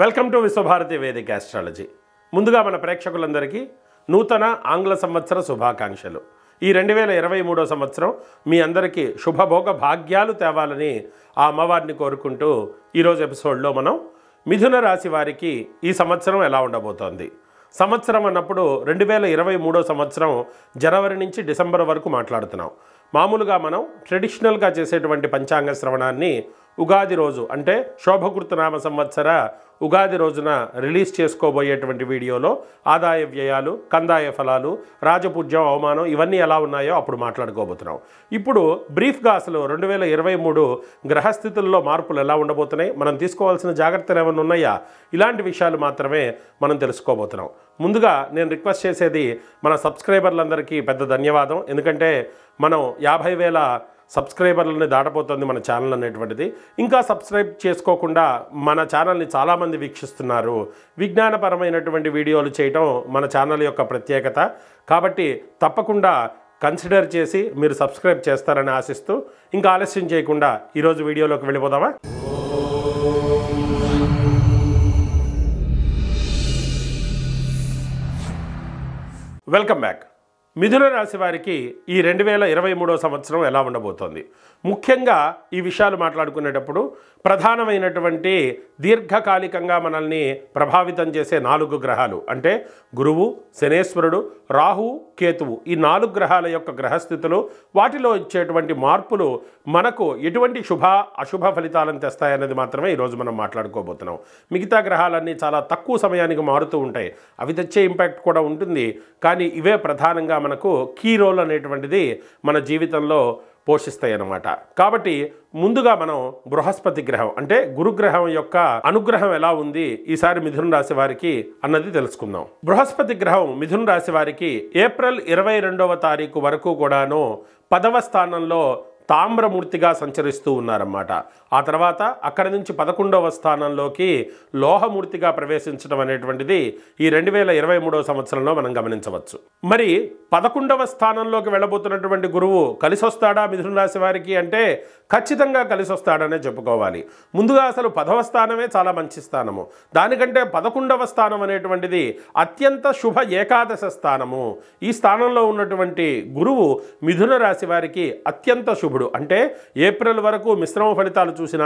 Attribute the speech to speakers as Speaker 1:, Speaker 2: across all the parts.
Speaker 1: welcome to Visvabharati వేదిక astrology ముందుగా మన ప్రేక్షకులందరికీ నూతన ఆంగ్ల సంవత్సర శుభాకాంక్షలు ఈ రెండు వేల ఇరవై మూడో సంవత్సరం మీ అందరికీ శుభభోగ భాగ్యాలు తేవాలని ఆ అమ్మవారిని కోరుకుంటూ ఈరోజు ఎపిసోడ్లో మనం మిథున రాశి వారికి ఈ సంవత్సరం ఎలా ఉండబోతోంది సంవత్సరం అన్నప్పుడు రెండు వేల ఇరవై మూడో సంవత్సరం జనవరి నుంచి డిసెంబర్ వరకు మాట్లాడుతున్నాం మామూలుగా మనం ట్రెడిషనల్గా చేసేటువంటి పంచాంగ శ్రవణాన్ని ఉగాది రోజు అంటే శోభకృతనామ సంవత్సర ఉగాది రోజున రిలీజ్ చేసుకోబోయేటువంటి వీడియోలో ఆదాయ వ్యయాలు కందాయ ఫలాలు రాజపూజ్యం అవమానం ఇవన్నీ ఎలా ఉన్నాయో అప్పుడు మాట్లాడుకోబోతున్నాం ఇప్పుడు బ్రీఫ్గా అసలు రెండు వేల ఇరవై మూడు గ్రహస్థితుల్లో మార్పులు ఎలా ఉండబోతున్నాయి మనం తీసుకోవాల్సిన జాగ్రత్తలు ఏమైనా ఉన్నాయా ఇలాంటి విషయాలు మాత్రమే మనం తెలుసుకోబోతున్నాం ముందుగా నేను రిక్వెస్ట్ చేసేది మన సబ్స్క్రైబర్లందరికీ పెద్ద ధన్యవాదం ఎందుకంటే మనం యాభై వేల సబ్స్క్రైబర్లని దాటపోతుంది మన ఛానల్ అనేటువంటిది ఇంకా సబ్స్క్రైబ్ చేసుకోకుండా మన ఛానల్ని చాలామంది వీక్షిస్తున్నారు విజ్ఞానపరమైనటువంటి వీడియోలు చేయటం మన ఛానల్ యొక్క ప్రత్యేకత కాబట్టి తప్పకుండా కన్సిడర్ చేసి మీరు సబ్స్క్రైబ్ చేస్తారని ఆశిస్తూ ఇంకా ఆలస్యం చేయకుండా ఈరోజు వీడియోలోకి వెళ్ళిపోదామా వెల్కమ్ బ్యాక్ మిథున రాశి వారికి ఈ రెండు వేల ఇరవై మూడో సంవత్సరం ఎలా ఉండబోతోంది ముఖ్యంగా ఈ విషయాలు మాట్లాడుకునేటప్పుడు ప్రధానమైనటువంటి దీర్ఘకాలికంగా మనల్ని ప్రభావితం చేసే నాలుగు గ్రహాలు అంటే గురువు శనేశ్వరుడు రాహు కేతువు ఈ నాలుగు గ్రహాల యొక్క గ్రహస్థితులు వాటిలో ఇచ్చేటువంటి మార్పులు మనకు ఎటువంటి శుభ అశుభ ఫలితాలను తెస్తాయన్నది మాత్రమే ఈరోజు మనం మాట్లాడుకోబోతున్నాం మిగతా గ్రహాలన్నీ చాలా తక్కువ సమయానికి మారుతూ ఉంటాయి అవి తెచ్చే ఇంపాక్ట్ కూడా ఉంటుంది కానీ ఇవే ప్రధానంగా మనకు కీ రోల్ అనేటువంటిది మన జీవితంలో పోషిస్తాయి అన్నమాట కాబట్టి ముందుగా మనం బృహస్పతి గ్రహం అంటే గురుగ్రహం యొక్క అనుగ్రహం ఎలా ఉంది ఈసారి మిథున రాశి వారికి అన్నది తెలుసుకుందాం బృహస్పతి గ్రహం మిథున రాశి వారికి ఏప్రిల్ ఇరవై రెండవ తారీఖు వరకు కూడాను పదవ స్థానంలో తామ్రమూర్తిగా సంచరిస్తూ ఉన్నారన్నమాట ఆ తర్వాత అక్కడి నుంచి పదకొండవ స్థానంలోకి లోహమూర్తిగా ప్రవేశించడం అనేటువంటిది ఈ రెండు వేల ఇరవై మూడవ సంవత్సరంలో మనం గమనించవచ్చు మరి పదకొండవ స్థానంలోకి వెళ్ళబోతున్నటువంటి గురువు కలిసి వస్తాడా మిథున రాశి వారికి అంటే ఖచ్చితంగా కలిసి వస్తాడనే చెప్పుకోవాలి ముందుగా అసలు పదవ స్థానమే చాలా మంచి స్థానము దానికంటే పదకొండవ స్థానం అనేటువంటిది అత్యంత శుభ ఏకాదశ స్థానము ఈ స్థానంలో ఉన్నటువంటి గురువు మిథున రాశి వారికి అత్యంత శుభుడు ఇప్పుడు అంటే ఏప్రిల్ వరకు మిశ్రమ ఫలితాలు చూసిన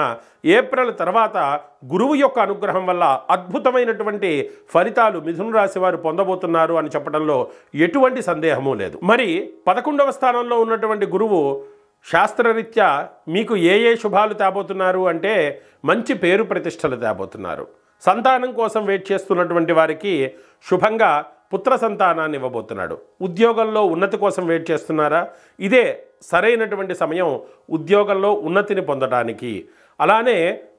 Speaker 1: ఏప్రిల్ తర్వాత గురువు యొక్క అనుగ్రహం వల్ల అద్భుతమైనటువంటి ఫలితాలు మిథున రాశి వారు పొందబోతున్నారు అని చెప్పడంలో ఎటువంటి సందేహము లేదు మరి పదకొండవ స్థానంలో ఉన్నటువంటి గురువు శాస్త్రరీత్యా మీకు ఏ ఏ శుభాలు తేబోతున్నారు అంటే మంచి పేరు ప్రతిష్టలు తేబోతున్నారు సంతానం కోసం వెయిట్ చేస్తున్నటువంటి వారికి శుభంగా పుత్ర సంతానాన్ని ఇవ్వబోతున్నాడు ఉద్యోగంలో ఉన్నతి కోసం వెయిట్ చేస్తున్నారా ఇదే సరైనటువంటి సమయం ఉద్యోగంలో ఉన్నతిని పొందడానికి అలానే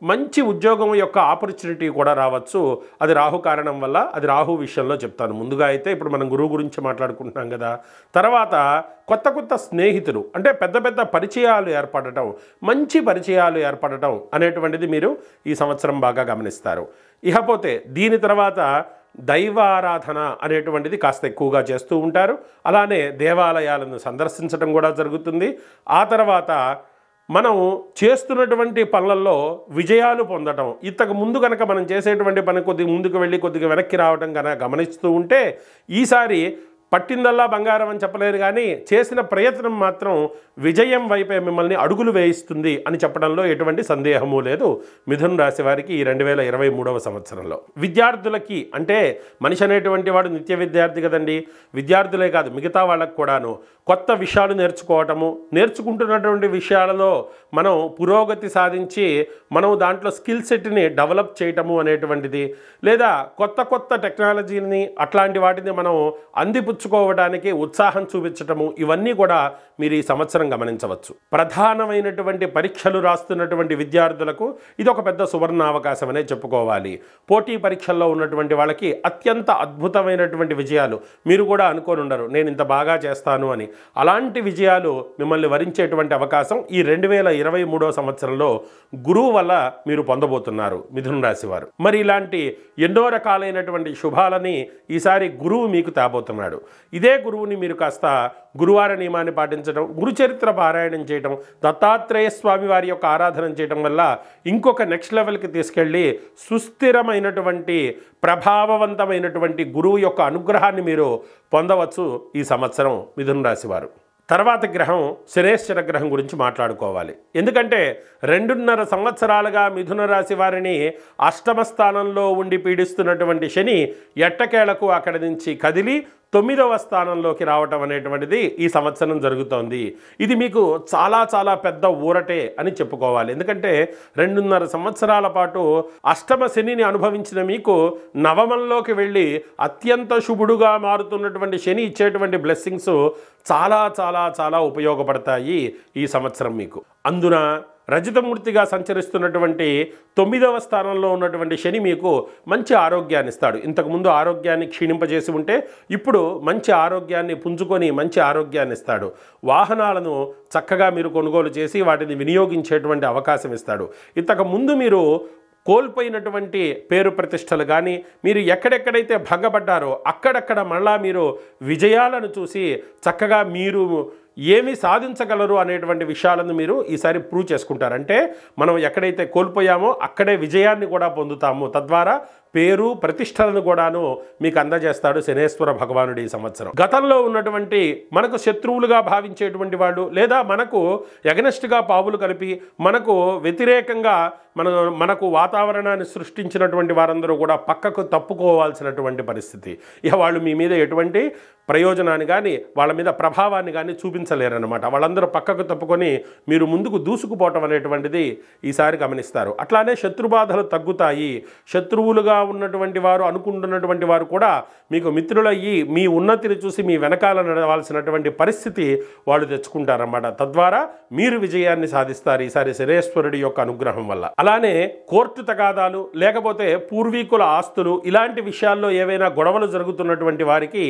Speaker 1: మంచి ఉద్యోగం యొక్క ఆపర్చునిటీ కూడా రావచ్చు అది రాహు కారణం వల్ల అది రాహు విషయంలో చెప్తాను ముందుగా అయితే ఇప్పుడు మనం గురువు గురించి మాట్లాడుకుంటున్నాం కదా తర్వాత కొత్త కొత్త స్నేహితులు అంటే పెద్ద పెద్ద పరిచయాలు ఏర్పడటం మంచి పరిచయాలు ఏర్పడటం అనేటువంటిది మీరు ఈ సంవత్సరం బాగా గమనిస్తారు ఇకపోతే దీని తర్వాత దైవారాధన అనేటువంటిది కాస్త ఎక్కువగా చేస్తూ ఉంటారు అలానే దేవాలయాలను సందర్శించడం కూడా జరుగుతుంది ఆ తర్వాత మనం చేస్తున్నటువంటి పనులలో విజయాలు పొందటం ఇంతకు ముందు కనుక మనం చేసేటువంటి పని కొద్దిగా ముందుకు వెళ్ళి కొద్దిగా వెనక్కి రావడం కనుక గమనిస్తూ ఉంటే ఈసారి పట్టిందల్లా బంగారం అని చెప్పలేరు కానీ చేసిన ప్రయత్నం మాత్రం విజయం వైపే మిమ్మల్ని అడుగులు వేయిస్తుంది అని చెప్పడంలో ఎటువంటి సందేహము లేదు మిథున్ రాశి వారికి ఈ రెండు వేల ఇరవై మూడవ సంవత్సరంలో విద్యార్థులకి అంటే మనిషి అనేటువంటి వాడు నిత్య విద్యార్థి కదండి విద్యార్థులే కాదు మిగతా వాళ్ళకు కూడాను కొత్త విషయాలు నేర్చుకోవటము నేర్చుకుంటున్నటువంటి విషయాలలో మనం పురోగతి సాధించి మనం దాంట్లో స్కిల్ సెట్ని డెవలప్ చేయటము అనేటువంటిది లేదా కొత్త కొత్త టెక్నాలజీని అట్లాంటి వాటిని మనం అందిపుచ్చుకోవడానికి ఉత్సాహం చూపించటము ఇవన్నీ కూడా మీరు ఈ సంవత్సరం గమనించవచ్చు ప్రధానమైనటువంటి పరీక్షలు రాస్తున్నటువంటి విద్యార్థులకు ఇది ఒక పెద్ద సువర్ణావకాశం అనే చెప్పుకోవాలి పోటీ పరీక్షల్లో ఉన్నటువంటి వాళ్ళకి అత్యంత అద్భుతమైనటువంటి విజయాలు మీరు కూడా అనుకోనుండరు నేను ఇంత బాగా చేస్తాను అని అలాంటి విజయాలు మిమ్మల్ని వరించేటువంటి అవకాశం ఈ రెండు వేల ఇరవై మూడో సంవత్సరంలో గురువు వల్ల మీరు పొందబోతున్నారు మిథున రాశి వారు మరి ఇలాంటి ఎన్నో రకాలైనటువంటి శుభాలని ఈసారి గురువు మీకు తేబోతున్నాడు ఇదే గురువుని మీరు కాస్త గురువార నియమాన్ని పాటించడం గురుచరిత్ర పారాయణం చేయడం దత్తాత్రేయ స్వామి వారి యొక్క ఆరాధన చేయడం వల్ల ఇంకొక నెక్స్ట్ లెవెల్కి తీసుకెళ్ళి సుస్థిరమైనటువంటి ప్రభావవంతమైనటువంటి గురువు యొక్క అనుగ్రహాన్ని మీరు పొందవచ్చు ఈ సంవత్సరం మిథున రాశివారు తర్వాత గ్రహం శనేశ్వర గ్రహం గురించి మాట్లాడుకోవాలి ఎందుకంటే రెండున్నర సంవత్సరాలుగా మిథున రాశి వారిని అష్టమ స్థానంలో ఉండి పీడిస్తున్నటువంటి శని ఎట్టకేలకు అక్కడి నుంచి కదిలి తొమ్మిదవ స్థానంలోకి రావటం అనేటువంటిది ఈ సంవత్సరం జరుగుతోంది ఇది మీకు చాలా చాలా పెద్ద ఊరటే అని చెప్పుకోవాలి ఎందుకంటే రెండున్నర సంవత్సరాల పాటు అష్టమ శనిని అనుభవించిన మీకు నవమంలోకి వెళ్ళి అత్యంత శుభుడుగా మారుతున్నటువంటి శని ఇచ్చేటువంటి బ్లెస్సింగ్స్ చాలా చాలా చాలా ఉపయోగపడతాయి ఈ సంవత్సరం మీకు అందున రజతమూర్తిగా సంచరిస్తున్నటువంటి తొమ్మిదవ స్థానంలో ఉన్నటువంటి శని మీకు మంచి ఆరోగ్యాన్ని ఇస్తాడు ఇంతకుముందు ఆరోగ్యాన్ని క్షీణింపజేసి ఉంటే ఇప్పుడు మంచి ఆరోగ్యాన్ని పుంజుకొని మంచి ఆరోగ్యాన్ని ఇస్తాడు వాహనాలను చక్కగా మీరు కొనుగోలు చేసి వాటిని వినియోగించేటువంటి అవకాశం ఇస్తాడు ఇంతకు ముందు మీరు కోల్పోయినటువంటి పేరు ప్రతిష్టలు కానీ మీరు ఎక్కడెక్కడైతే భంగపడ్డారో అక్కడక్కడ మళ్ళా మీరు విజయాలను చూసి చక్కగా మీరు ఏమి సాధించగలరు అనేటువంటి విషయాలను మీరు ఈసారి ప్రూవ్ చేసుకుంటారు అంటే మనం ఎక్కడైతే కోల్పోయామో అక్కడే విజయాన్ని కూడా పొందుతాము తద్వారా పేరు ప్రతిష్టలను కూడాను మీకు అందజేస్తాడు శనేశ్వర భగవానుడు ఈ సంవత్సరం గతంలో ఉన్నటువంటి మనకు శత్రువులుగా భావించేటువంటి వాళ్ళు లేదా మనకు ఎగనెస్ట్గా పావులు కలిపి మనకు వ్యతిరేకంగా మన మనకు వాతావరణాన్ని సృష్టించినటువంటి వారందరూ కూడా పక్కకు తప్పుకోవాల్సినటువంటి పరిస్థితి ఇక వాళ్ళు మీ మీద ఎటువంటి ప్రయోజనాన్ని కానీ వాళ్ళ మీద ప్రభావాన్ని కానీ చూపించలేరనమాట వాళ్ళందరూ పక్కకు తప్పుకొని మీరు ముందుకు దూసుకుపోవటం అనేటువంటిది ఈసారి గమనిస్తారు అట్లానే శత్రుబాధలు తగ్గుతాయి శత్రువులుగా ఉన్నటువంటి వారు అనుకుంటున్నటువంటి వారు కూడా మీకు మిత్రులయ్యి మీ ఉన్నతిని చూసి మీ వెనకాల నడవాల్సినటువంటి పరిస్థితి వాళ్ళు తెచ్చుకుంటారన్నమాట తద్వారా మీరు విజయాన్ని సాధిస్తారు ఈసారి శరేశ్వరుడి యొక్క అనుగ్రహం వల్ల అలానే కోర్టు తగాదాలు లేకపోతే పూర్వీకుల ఆస్తులు ఇలాంటి విషయాల్లో ఏవైనా గొడవలు జరుగుతున్నటువంటి వారికి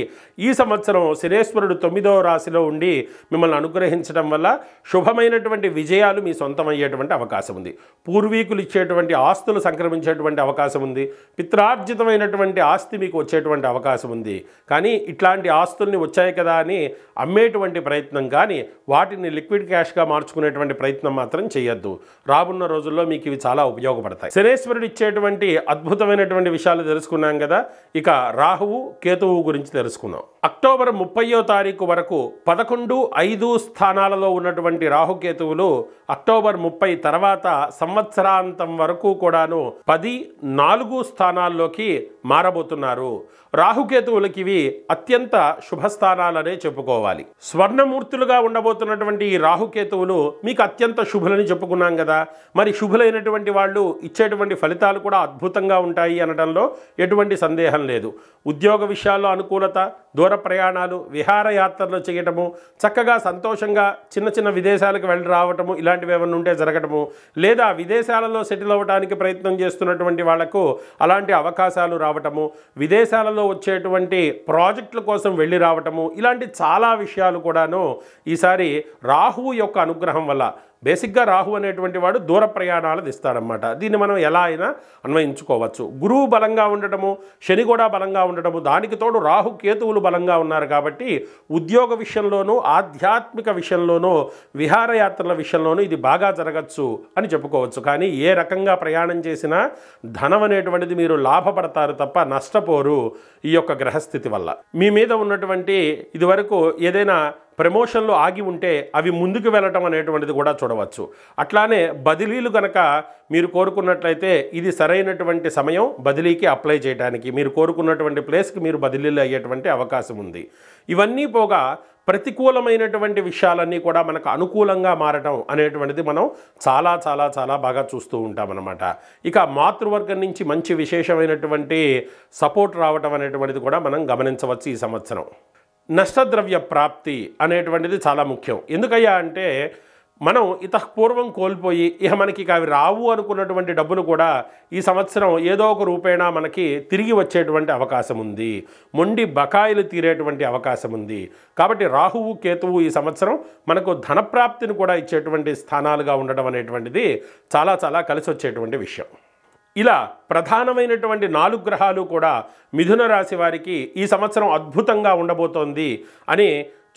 Speaker 1: ఈ సంవత్సరం శరేశ్వరుడు తొమ్మిదవ రాశిలో ఉండి మిమ్మల్ని అనుగ్రహించడం వల్ల శుభమైనటువంటి విజయాలు మీ సొంతమయ్యేటువంటి అవకాశం ఉంది పూర్వీకులు ఇచ్చేటువంటి ఆస్తులు సంక్రమించేటువంటి అవకాశం ఉంది పిత్రార్జితమైనటువంటి ఆస్తి మీకు వచ్చేటువంటి అవకాశం ఉంది కానీ ఇట్లాంటి ఆస్తుల్ని వచ్చాయి కదా అని అమ్మేటువంటి ప్రయత్నం కానీ వాటిని లిక్విడ్ క్యాష్గా మార్చుకునేటువంటి ప్రయత్నం మాత్రం చేయొద్దు రాబున్న రోజుల్లో మీకు ఇవి చాలా ఉపయోగపడతాయి శనేశ్వరుడు ఇచ్చేటువంటి అద్భుతమైనటువంటి విషయాలు తెలుసుకున్నాం కదా ఇక రాహువు కేతువు గురించి తెలుసుకున్నాం అక్టోబర్ ముప్పయో తారీఖు వరకు పదకొండు ఐదు స్థానాలలో ఉన్నటువంటి రాహుకేతువులు అక్టోబర్ ముప్పై తర్వాత సంవత్సరాంతం వరకు కూడాను పది నాలుగు స్థానం స్థానాల్లోకి మారబోతున్నారు రాహుకేతువులకి ఇవి అత్యంత శుభస్థానాలనే చెప్పుకోవాలి స్వర్ణమూర్తులుగా ఉండబోతున్నటువంటి ఈ రాహుకేతువులు మీకు అత్యంత శుభులని చెప్పుకున్నాం కదా మరి శుభులైనటువంటి వాళ్ళు ఇచ్చేటువంటి ఫలితాలు కూడా అద్భుతంగా ఉంటాయి అనడంలో ఎటువంటి సందేహం లేదు ఉద్యోగ విషయాల్లో అనుకూలత దూర ప్రయాణాలు విహారయాత్రలు చేయటము చక్కగా సంతోషంగా చిన్న చిన్న విదేశాలకు వెళ్ళి రావటము ఇలాంటివి ఏమైనా ఉంటే జరగటము లేదా విదేశాలలో సెటిల్ అవ్వడానికి ప్రయత్నం చేస్తున్నటువంటి వాళ్లకు అలా అలాంటి అవకాశాలు రావటము విదేశాలలో వచ్చేటువంటి ప్రాజెక్టుల కోసం వెళ్ళి రావటము ఇలాంటి చాలా విషయాలు కూడాను ఈసారి రాహువు యొక్క అనుగ్రహం వల్ల బేసిక్గా రాహు అనేటువంటి వాడు దూర ప్రయాణాలు ఇస్తాడనమాట దీన్ని మనం ఎలా అయినా అన్వయించుకోవచ్చు గురువు బలంగా ఉండటము శని కూడా బలంగా ఉండటము దానికి తోడు రాహు కేతువులు బలంగా ఉన్నారు కాబట్టి ఉద్యోగ విషయంలోనూ ఆధ్యాత్మిక విషయంలోనూ విహారయాత్రల విషయంలోనూ ఇది బాగా జరగచ్చు అని చెప్పుకోవచ్చు కానీ ఏ రకంగా ప్రయాణం చేసినా ధనం అనేటువంటిది మీరు లాభపడతారు తప్ప నష్టపోరు ఈ యొక్క గ్రహస్థితి వల్ల మీ మీద ఉన్నటువంటి ఇదివరకు ఏదైనా ప్రమోషన్లు ఆగి ఉంటే అవి ముందుకు వెళ్ళటం అనేటువంటిది కూడా చూడవచ్చు అట్లానే బదిలీలు కనుక మీరు కోరుకున్నట్లయితే ఇది సరైనటువంటి సమయం బదిలీకి అప్లై చేయడానికి మీరు కోరుకున్నటువంటి ప్లేస్కి మీరు బదిలీలు అయ్యేటువంటి అవకాశం ఉంది ఇవన్నీ పోగా ప్రతికూలమైనటువంటి విషయాలన్నీ కూడా మనకు అనుకూలంగా మారటం అనేటువంటిది మనం చాలా చాలా చాలా బాగా చూస్తూ ఉంటామన్నమాట ఇక మాతృవర్గం నుంచి మంచి విశేషమైనటువంటి సపోర్ట్ రావటం అనేటువంటిది కూడా మనం గమనించవచ్చు ఈ సంవత్సరం నష్టద్రవ్య ప్రాప్తి అనేటువంటిది చాలా ముఖ్యం ఎందుకయ్యా అంటే మనం ఇతపూర్వం కోల్పోయి ఇక మనకి అవి రావు అనుకున్నటువంటి డబ్బులు కూడా ఈ సంవత్సరం ఏదో ఒక రూపేణా మనకి తిరిగి వచ్చేటువంటి అవకాశం ఉంది మొండి బకాయిలు తీరేటువంటి అవకాశం ఉంది కాబట్టి రాహువు కేతువు ఈ సంవత్సరం మనకు ధనప్రాప్తిని కూడా ఇచ్చేటువంటి స్థానాలుగా ఉండడం అనేటువంటిది చాలా చాలా కలిసి వచ్చేటువంటి విషయం ఇలా ప్రధానమైనటువంటి నాలుగు గ్రహాలు కూడా మిథున రాశి వారికి ఈ సంవత్సరం అద్భుతంగా ఉండబోతోంది అని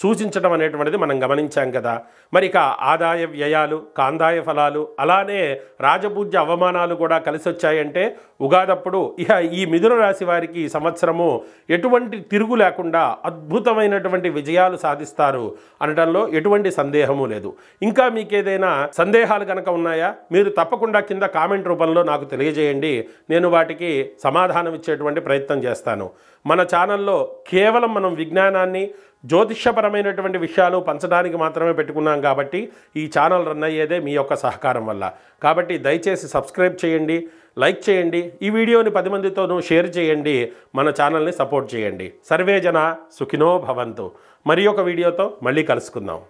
Speaker 1: సూచించడం అనేటువంటిది మనం గమనించాం కదా మరి ఇక ఆదాయ వ్యయాలు కాందాయ ఫలాలు అలానే రాజపూజ్య అవమానాలు కూడా కలిసి వచ్చాయంటే ఉగాదప్పుడు ఇహ ఈ మిథున రాశి వారికి సంవత్సరము ఎటువంటి తిరుగు లేకుండా అద్భుతమైనటువంటి విజయాలు సాధిస్తారు అనడంలో ఎటువంటి సందేహము లేదు ఇంకా మీకేదైనా సందేహాలు కనుక ఉన్నాయా మీరు తప్పకుండా కింద కామెంట్ రూపంలో నాకు తెలియజేయండి నేను వాటికి సమాధానం ఇచ్చేటువంటి ప్రయత్నం చేస్తాను మన ఛానల్లో కేవలం మనం విజ్ఞానాన్ని జ్యోతిష్యపరమైనటువంటి విషయాలు పంచడానికి మాత్రమే పెట్టుకున్నాం కాబట్టి ఈ ఛానల్ రన్ అయ్యేదే మీ యొక్క సహకారం వల్ల కాబట్టి దయచేసి సబ్స్క్రైబ్ చేయండి లైక్ చేయండి ఈ వీడియోని పది మందితోనూ షేర్ చేయండి మన ఛానల్ని సపోర్ట్ చేయండి సర్వే జన సుఖినో భవంతు మరి ఒక వీడియోతో మళ్ళీ కలుసుకుందాం